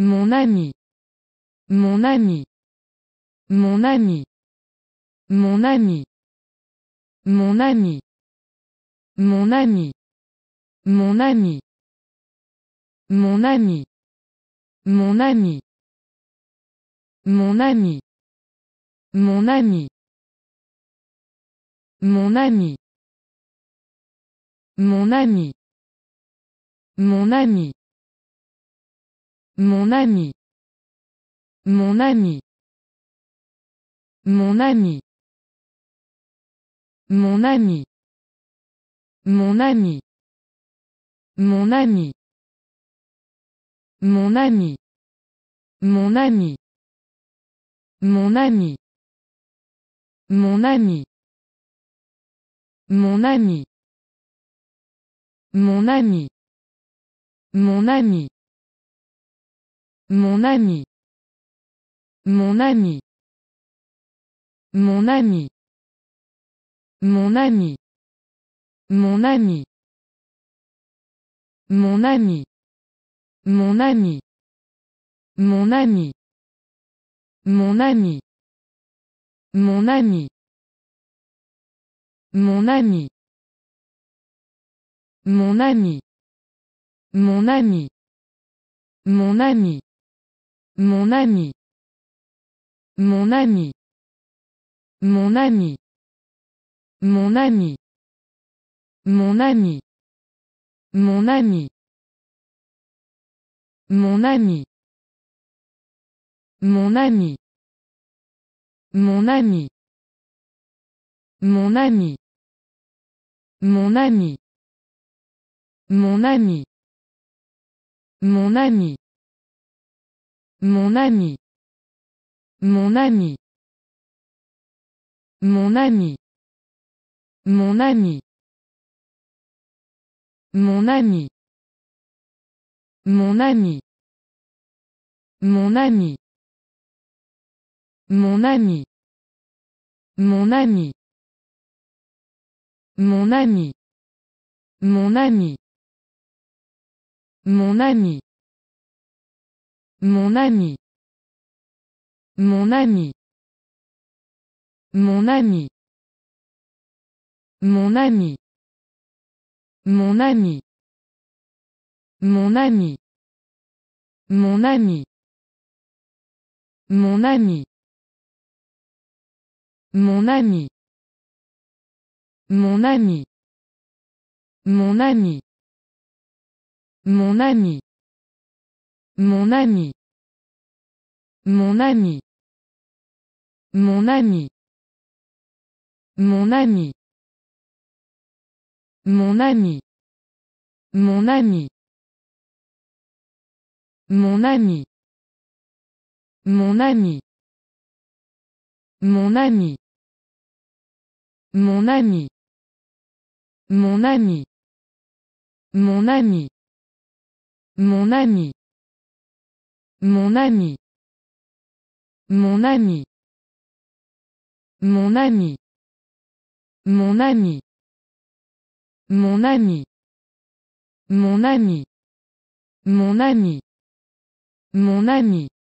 Mon ami. Mon ami. Mon ami. Mon ami. Mon ami. Mon ami. Mon ami. Mon ami. Mon ami. Mon ami. Mon ami. Mon ami. Mon ami. Mon ami. Mon ami. Mon ami. Mon ami. Mon ami. Mon ami. Mon ami. Mon ami. Mon ami. Mon ami. Mon ami. Mon ami. Mon ami. Mon ami. Mon ami. Mon ami. Mon ami. Mon ami. Mon ami. Mon ami. Mon ami. Mon ami. Mon ami. Mon ami. Mon ami. Mon ami. Mon ami. Mon ami. Mon ami. Mon ami. Mon ami. Mon ami. Mon ami. Mon ami. Mon ami. Mon ami. Mon ami. Mon ami. Mon ami. Mon ami. Mon ami. Mon ami. Mon ami. Mon ami. Mon ami. Mon ami. Mon ami. Mon ami. Mon ami. Mon ami. Mon ami. Mon ami. Mon ami. Mon ami. Mon ami. Mon ami. Mon ami. Mon ami. Mon ami. Mon ami. Mon ami. Mon ami. Mon ami. Mon ami. Mon ami. Mon ami. Mon ami. Mon ami. Mon ami. Mon ami. Mon ami. Mon ami. Mon ami. Mon ami. Mon ami. Mon ami. Mon ami. Mon ami. Mon ami. Mon ami. Mon ami. Mon ami. Mon ami. Mon ami. Mon ami. Mon ami.